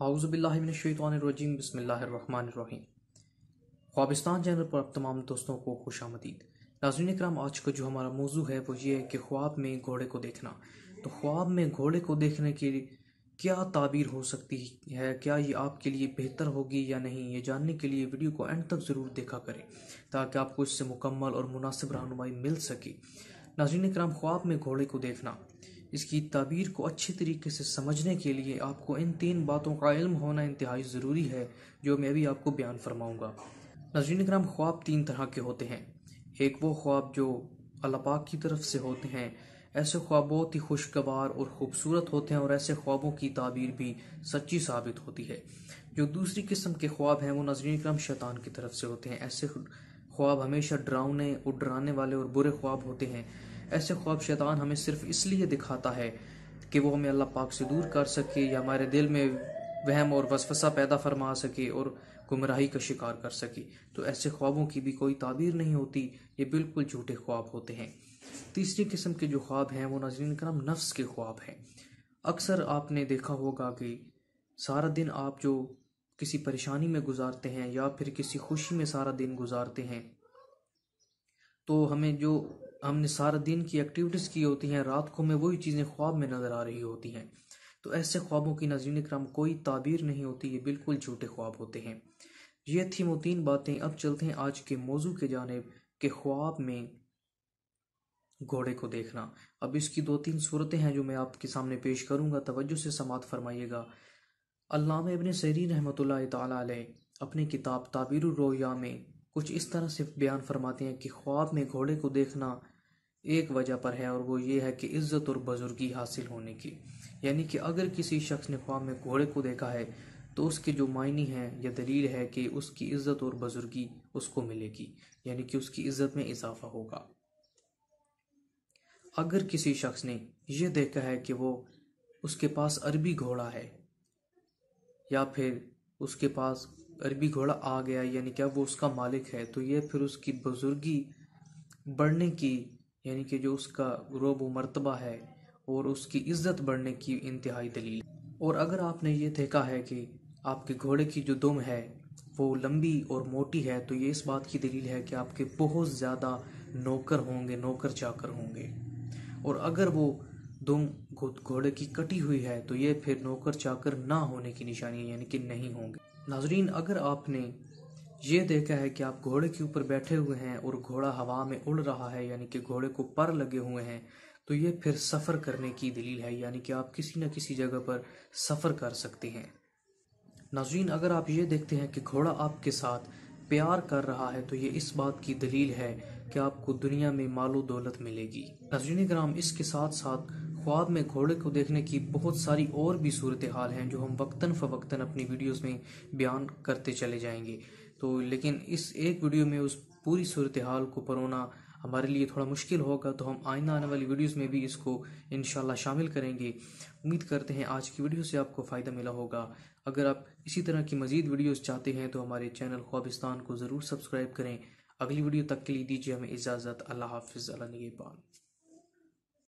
हाउज़बिल्लिमिनशैतवानरजीम बसमीम ख्वाबिस्तान चैनल पर आप तमाम दोस्तों को खुश आमदीद नाजरन कराम आज का जो हमारा मौजू है वो ये है कि ख्वाब में घोड़े को देखना तो ख्वाब में घोड़े को देखने की क्या ताबीर हो सकती है क्या ये आपके लिए बेहतर होगी या नहीं ये जानने के लिए वीडियो को एंड तक ज़रूर देखा करें ताकि आपको इससे मुकम्मल और मुनासिब रहनुमाई मिल सके नाजरन कराम ख्वाब में घोड़े को देखना इसकी ताबीर को अच्छे तरीके से समझने के लिए आपको इन तीन बातों का इल्म होना इंतहाई ज़रूरी है जो मैं भी आपको बयान फरमाऊँगा नजरिन कराम ख्वाब तीन तरह के होते हैं एक वो ख्वाब जो अल्लाह पाक की तरफ से होते हैं ऐसे ख्वाब बहुत ही खुशगवार और ख़ूबसूरत होते हैं और ऐसे ख्वाबों की ताबीर भी सच्ची साबित होती है जो दूसरी किस्म के ख्वाब हैं वो नजरिन कराम शैतान की तरफ से होते हैं ऐसे ख्वाब हमेशा डरावने और डराने वाले और बुरे ख्वाब होते हैं ऐसे ख्वाब शैतान हमें सिर्फ इसलिए दिखाता है कि वो हमें अल्लाह पाक से दूर कर सके या हमारे दिल में वहम और वसफसा पैदा फरमा सके और गुमराही का शिकार कर सके तो ऐसे ख्वाबों की भी कोई ताबीर नहीं होती ये बिल्कुल झूठे ख्वाब होते हैं तीसरी किस्म के जो ख्वाब हैं वो नाजरीन कराम नफ्स के ख्वाब हैं अक्सर आपने देखा होगा कि सारा दिन आप जो किसी परेशानी में गुजारते हैं या फिर किसी खुशी में सारा दिन गुजारते हैं तो हमें जो हमने सारा दिन की एक्टिविटीज़ की होती हैं रात को हमें वही चीज़ें ख्वाब में नज़र आ रही होती हैं तो ऐसे ख्वाबों की नजीन क्रम कोई ताबीर नहीं होती ये बिल्कुल झूठे ख्वाब होते हैं ये थी वो तीन बातें अब चलते हैं आज के मौजू के जानब के ख्वाब में घोड़े को देखना अब इसकी दो तीन सूरतें हैं जो मैं आपके सामने पेश करूंगा तवज्जो से समात फरमाइएगा अल्लाह इबन सरी रहमत ला किताब ताबीर रोया में कुछ इस तरह से बयान फरमाते हैं कि ख्वाब में घोड़े को देखना एक वजह पर है और वो ये है कि इज़्ज़त और बुजुर्गी हासिल होने की यानी कि अगर किसी शख्स ने ख्वाब में घोड़े को देखा है तो उसके जो मायने हैं या दलील है कि उसकी इज़्ज़त और बुजुर्गी उसको मिलेगी यानी कि उसकी इज़्ज़त में इजाफा होगा अगर किसी शख्स ने यह देखा है कि वो उसके पास अरबी घोड़ा है या फिर उसके पास अरबी घोड़ा आ गया यानी क्या वो उसका मालिक है तो ये फिर उसकी बुजुर्गी बढ़ने की यानी कि जो उसका रोब मरतबा है और उसकी इज्जत बढ़ने की इंतहाई दलील और अगर आपने ये देखा है कि आपके घोड़े की जो दुम है वो लंबी और मोटी है तो ये इस बात की दलील है कि आपके बहुत ज़्यादा नौकर होंगे नौकर चाकर होंगे और अगर वो दो घोड़े की कटी हुई है तो ये फिर नौकर चाकर ना होने की निशानी है यानी कि नहीं होंगे नाजरीन अगर आपने ये देखा है कि आप घोड़े के ऊपर बैठे हुए हैं और घोड़ा हवा में उड़ रहा है यानी कि घोड़े को पर लगे हुए हैं तो ये फिर सफ़र करने की दलील है यानी कि आप किसी न किसी जगह पर सफ़र कर सकते हैं नाजरीन अगर आप ये देखते हैं कि घोड़ा आपके साथ प्यार कर रहा है तो ये इस बात की दलील है कि आपको दुनिया में मालो दौलत मिलेगी नजरीन ग्राम इसके साथ साथ ख्वाब में घोड़े को देखने की बहुत सारी और भी सूरत हाल हैं जो हम वक्ता फ़वक्ता अपनी वीडियोस में बयान करते चले जाएंगे तो लेकिन इस एक वीडियो में उस पूरी सूरत हाल को परोना हमारे लिए थोड़ा मुश्किल होगा तो हम आइंदा आने वाली वीडियोस में भी इसको इन शामिल करेंगे उम्मीद करते हैं आज की वीडियो से आपको फ़ायदा मिला होगा अगर आप इसी तरह की मज़ीद वीडियोस चाहते हैं तो हमारे चैनल ख्वाबिस्तान को ज़रूर सब्सक्राइब करें अगली वीडियो तक के लिए दीजिए हमें इजाज़त अल्लाह हाफिज़ अल्लाह नगेबान